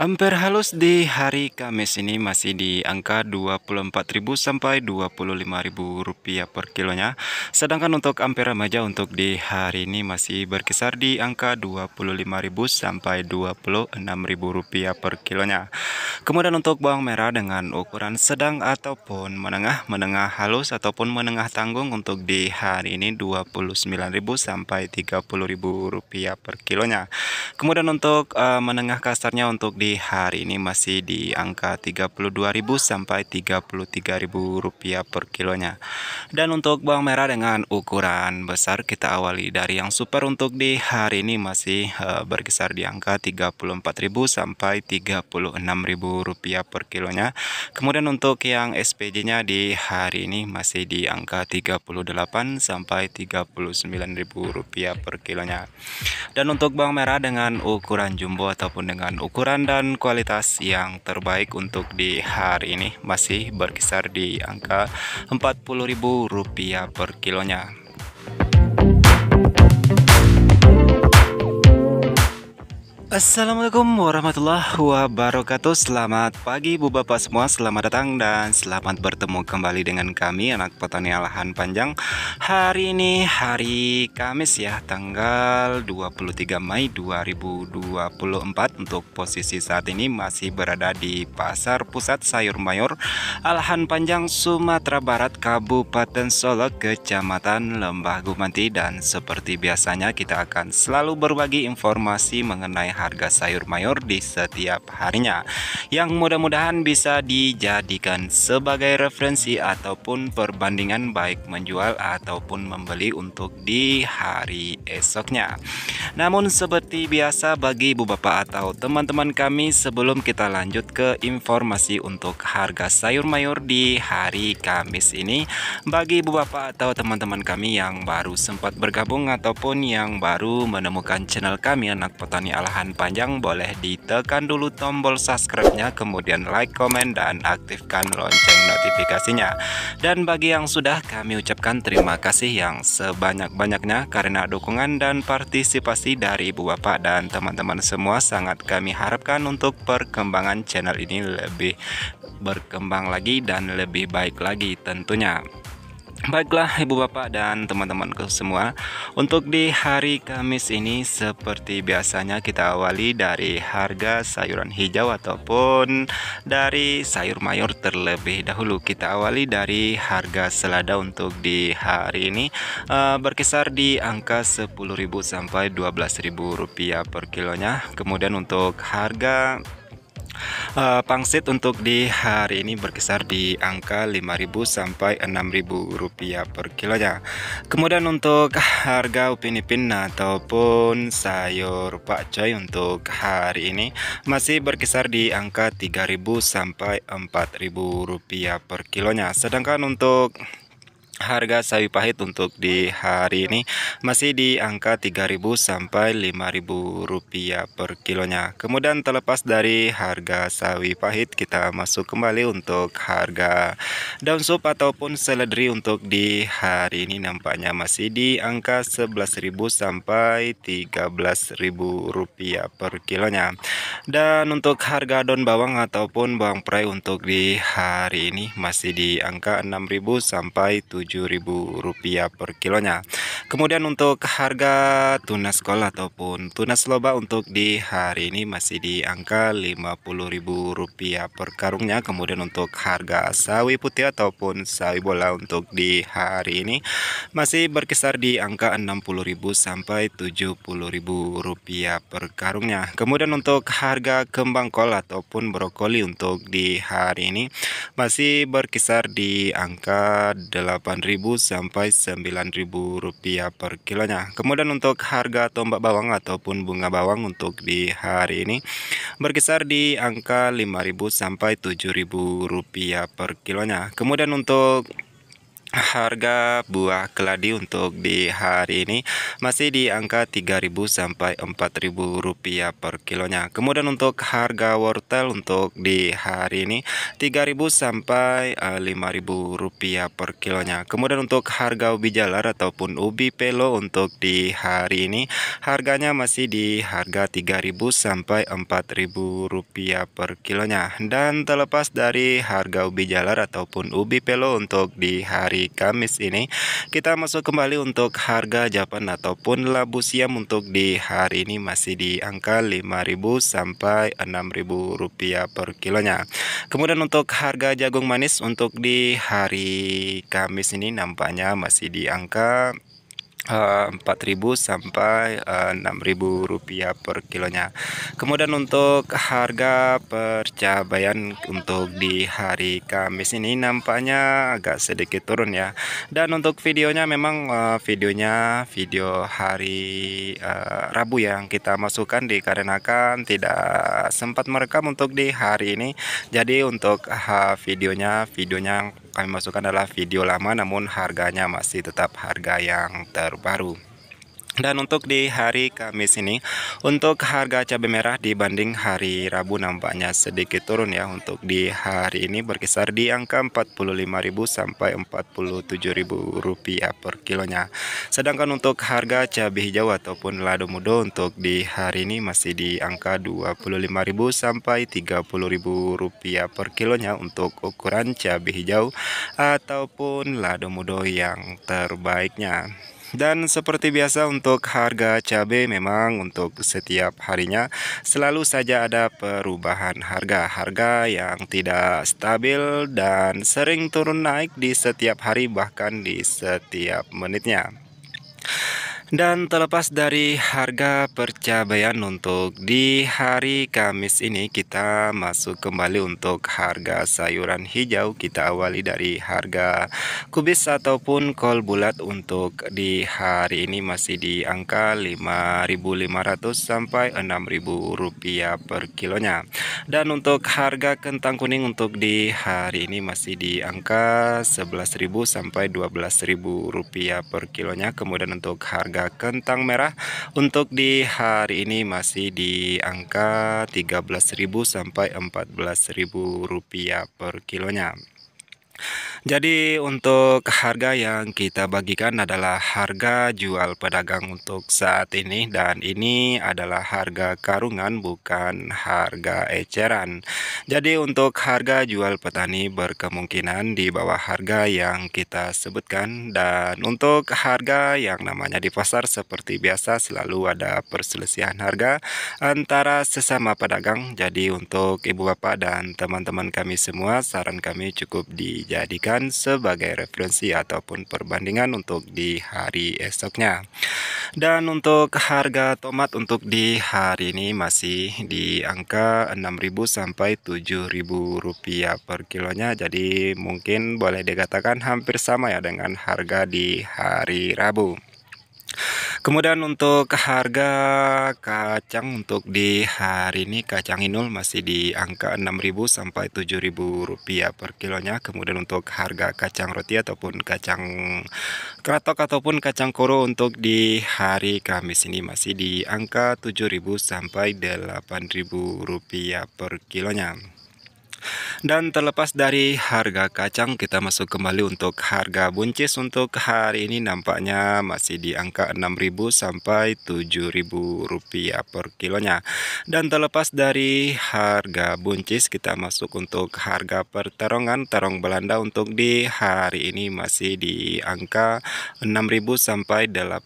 Ampere halus di hari Kamis ini masih di angka 24.000 sampai 25.000 rupiah per kilonya. Sedangkan untuk ampere remaja untuk di hari ini masih berkisar di angka 25.000 sampai 26.000 rupiah per kilonya. Kemudian untuk bawang merah dengan ukuran sedang ataupun menengah, menengah halus ataupun menengah tanggung untuk di hari ini 29.000 sampai 30.000 rupiah per kilonya. Kemudian untuk uh, menengah kasarnya untuk di hari ini masih di angka 32.000 sampai 33.000 rupiah per kilonya dan untuk bawang merah dengan ukuran besar kita awali dari yang super untuk di hari ini masih eh, berkisar di angka 34.000 sampai 36.000 rupiah per kilonya kemudian untuk yang SPJ nya di hari ini masih di angka 38 sampai 39.000 rupiah per kilonya dan untuk bawang merah dengan ukuran jumbo ataupun dengan ukuran dan dan kualitas yang terbaik untuk di hari ini masih berkisar di angka Rp40.000 per kilonya Assalamualaikum warahmatullahi wabarakatuh Selamat pagi Bu Bapak semua Selamat datang dan selamat bertemu kembali dengan kami Anak petani lahan panjang Hari ini hari Kamis ya Tanggal 23 Mei 2024 Untuk posisi saat ini masih berada di Pasar Pusat Sayur Mayur Alahan Panjang Sumatera Barat Kabupaten Solo Kecamatan Lembah Gumanti Dan seperti biasanya kita akan selalu berbagi informasi mengenai harga sayur mayur di setiap harinya yang mudah-mudahan bisa dijadikan sebagai referensi ataupun perbandingan baik menjual ataupun membeli untuk di hari esoknya. Namun seperti biasa bagi ibu bapak atau teman-teman kami sebelum kita lanjut ke informasi untuk harga sayur mayur di hari Kamis ini bagi ibu bapak atau teman-teman kami yang baru sempat bergabung ataupun yang baru menemukan channel kami anak petani alahan panjang boleh ditekan dulu tombol subscribe-nya kemudian like, komen, dan aktifkan lonceng notifikasinya dan bagi yang sudah kami ucapkan terima kasih yang sebanyak-banyaknya karena dukungan dan partisipasi dari ibu bapak dan teman-teman semua sangat kami harapkan untuk perkembangan channel ini lebih berkembang lagi dan lebih baik lagi tentunya Baiklah ibu bapak dan teman-teman semua Untuk di hari Kamis ini seperti biasanya kita awali dari harga sayuran hijau ataupun dari sayur mayur terlebih dahulu Kita awali dari harga selada untuk di hari ini uh, Berkisar di angka 10.000 sampai 12.000 rupiah per kilonya Kemudian untuk harga Uh, pangsit untuk di hari ini berkisar di angka 5.000 sampai 6.000 rupiah per kilonya. Kemudian untuk harga upin ipin ataupun sayur pakcoy untuk hari ini masih berkisar di angka 3.000 sampai 4.000 rupiah per kilonya. Sedangkan untuk harga sawi pahit untuk di hari ini masih di angka 3000 sampai 5000 rupiah per kilonya kemudian terlepas dari harga sawi pahit kita masuk kembali untuk harga daun sup ataupun seledri untuk di hari ini nampaknya masih di angka 11000 sampai 13000 rupiah per kilonya dan untuk harga daun bawang ataupun bawang prai untuk di hari ini masih di angka 6000 sampai 7 Rp7.000 per kilonya. Kemudian untuk harga tunas kol ataupun tunas loba untuk di hari ini masih di angka Rp50.000 per karungnya. Kemudian untuk harga sawi putih ataupun sawi bola untuk di hari ini masih berkisar di angka Rp60.000 sampai Rp70.000 per karungnya. Kemudian untuk harga kembang kol ataupun brokoli untuk di hari ini masih berkisar di angka Rp8.000 sampai Rp9.000 rupiah ya, per kilonya kemudian untuk harga tombak bawang ataupun bunga bawang untuk di hari ini berkisar di angka 5000 sampai 7000 rupiah per kilonya kemudian untuk Harga buah keladi untuk di hari ini masih di angka 3000 sampai 4000 rupiah per kilonya. Kemudian untuk harga wortel untuk di hari ini 3000 sampai 5000 eh, rupiah per kilonya. Kemudian untuk harga ubi jalar ataupun ubi pelo untuk di hari ini harganya masih di harga 3000 sampai 4000 rupiah per kilonya. Dan terlepas dari harga ubi jalar ataupun ubi pelo untuk di hari hari Kamis ini Kita masuk kembali untuk harga japan ataupun labu siam untuk di hari ini masih di angka 5000 sampai 6000 rupiah per kilonya Kemudian untuk harga jagung manis untuk di hari Kamis ini nampaknya masih di angka Eh, empat ribu sampai eh, enam ribu rupiah per kilonya kemudian untuk harga percabaian untuk di hari Kamis ini nampaknya agak sedikit turun ya dan untuk videonya memang eh, videonya video hari Rabu yang kita masukkan dikarenakan tidak sempat merekam untuk di hari ini jadi untuk uh, videonya videonya kami masukkan adalah video lama namun harganya masih tetap harga yang terbaru dan untuk di hari Kamis ini, untuk harga cabai merah dibanding hari Rabu nampaknya sedikit turun ya. Untuk di hari ini berkisar di angka 45.000 sampai 47.000 rupiah per kilonya. Sedangkan untuk harga cabai hijau ataupun lado mudo untuk di hari ini masih di angka 25.000 sampai 30.000 rupiah per kilonya untuk ukuran cabai hijau ataupun lado mudo yang terbaiknya. Dan seperti biasa untuk harga cabai memang untuk setiap harinya selalu saja ada perubahan harga. Harga yang tidak stabil dan sering turun naik di setiap hari bahkan di setiap menitnya. Dan terlepas dari harga percabaian untuk di hari Kamis ini kita masuk kembali untuk harga sayuran hijau kita awali dari harga kubis ataupun kol bulat untuk di hari ini masih di angka 5.500 sampai 6.000 rupiah per kilonya. Dan untuk harga kentang kuning untuk di hari ini masih di angka 11.000 sampai 12.000 rupiah per kilonya. Kemudian untuk harga ada kentang merah untuk di hari ini masih di angka 13.000 sampai 14.000 rupiah per kilonya jadi untuk harga yang kita bagikan adalah harga jual pedagang untuk saat ini dan ini adalah harga karungan bukan harga eceran. Jadi untuk harga jual petani berkemungkinan di bawah harga yang kita sebutkan dan untuk harga yang namanya di pasar seperti biasa selalu ada perselisihan harga antara sesama pedagang. Jadi untuk ibu bapak dan teman-teman kami semua saran kami cukup dijadikan dijadikan sebagai referensi ataupun perbandingan untuk di hari esoknya. Dan untuk harga tomat untuk di hari ini masih di angka 6.000 sampai 7.000 rupiah per kilonya. Jadi mungkin boleh dikatakan hampir sama ya dengan harga di hari Rabu. Kemudian untuk harga kacang untuk di hari ini kacang inul masih di angka 6.000 sampai 7.000 rupiah per kilonya. Kemudian untuk harga kacang roti ataupun kacang keratok ataupun kacang koro untuk di hari Kamis ini masih di angka 7.000 sampai 8.000 rupiah per kilonya. Dan terlepas dari harga kacang kita masuk kembali untuk harga buncis untuk hari ini nampaknya masih di angka 6.000 sampai 7.000 rupiah per kilonya. Dan terlepas dari harga buncis kita masuk untuk harga pertarungan terong Belanda untuk di hari ini masih di angka 6.000 sampai 8.000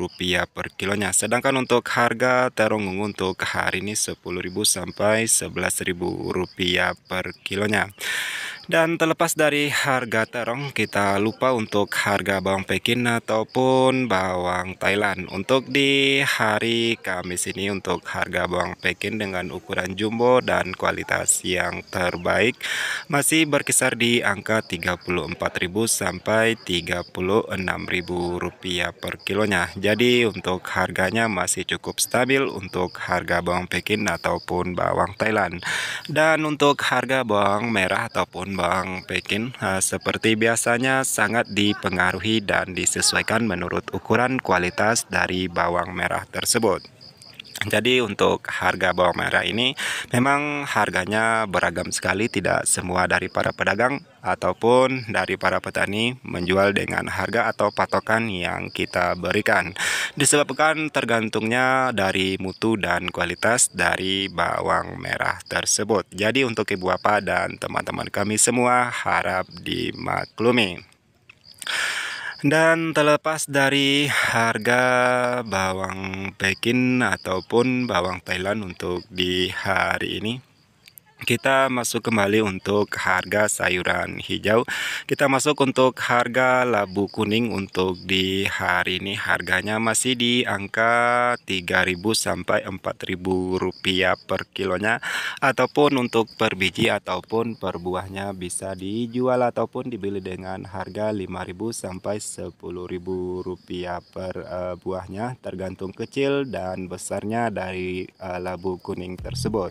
rupiah per kilonya. Sedangkan untuk harga terong ungu untuk hari ini 10.000 sampai 11.000 rupiah per kilonya dan terlepas dari harga terong, kita lupa untuk harga bawang pekin ataupun bawang Thailand. Untuk di hari Kamis ini untuk harga bawang pekin dengan ukuran jumbo dan kualitas yang terbaik masih berkisar di angka 34.000 sampai 36.000 rupiah per kilonya. Jadi untuk harganya masih cukup stabil untuk harga bawang pekin ataupun bawang Thailand. Dan untuk harga bawang merah ataupun Bang Pekin seperti biasanya sangat dipengaruhi dan disesuaikan menurut ukuran kualitas dari bawang merah tersebut. Jadi untuk harga bawang merah ini memang harganya beragam sekali tidak semua dari para pedagang ataupun dari para petani menjual dengan harga atau patokan yang kita berikan. Disebabkan tergantungnya dari mutu dan kualitas dari bawang merah tersebut. Jadi untuk ibu bapak dan teman-teman kami semua harap dimaklumi. Dan terlepas dari harga bawang pekin ataupun bawang Thailand untuk di hari ini kita masuk kembali untuk harga sayuran hijau kita masuk untuk harga labu kuning untuk di hari ini harganya masih di angka 3000 sampai 4000 rupiah per kilonya ataupun untuk per biji ataupun per buahnya bisa dijual ataupun dibeli dengan harga 5000 sampai 10000 rupiah per uh, buahnya tergantung kecil dan besarnya dari uh, labu kuning tersebut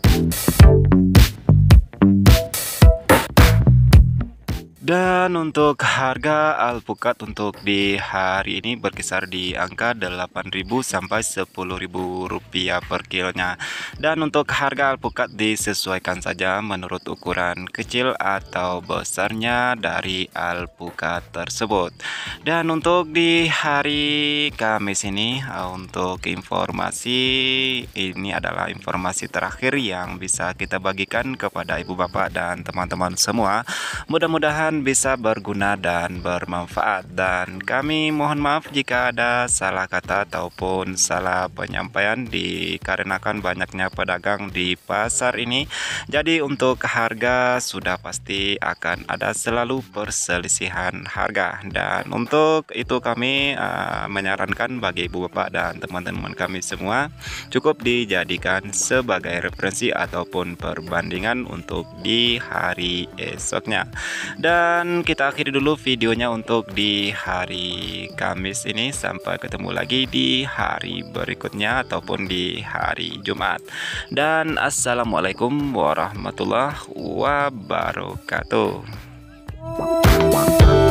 Dan untuk harga alpukat untuk di hari ini berkisar di angka 8.000 sampai 10.000 rupiah per kilonya. Dan untuk harga alpukat disesuaikan saja menurut ukuran kecil atau besarnya dari alpukat tersebut. Dan untuk di hari Kamis ini untuk informasi ini adalah informasi terakhir yang bisa kita bagikan kepada ibu bapak dan teman-teman semua. Mudah-mudahan bisa berguna dan bermanfaat dan kami mohon maaf jika ada salah kata ataupun salah penyampaian dikarenakan banyaknya pedagang di pasar ini jadi untuk harga sudah pasti akan ada selalu perselisihan harga dan untuk itu kami uh, menyarankan bagi ibu bapak dan teman-teman kami semua cukup dijadikan sebagai referensi ataupun perbandingan untuk di hari esoknya dan dan kita akhiri dulu videonya untuk di hari Kamis ini sampai ketemu lagi di hari berikutnya ataupun di hari Jumat dan assalamualaikum warahmatullahi wabarakatuh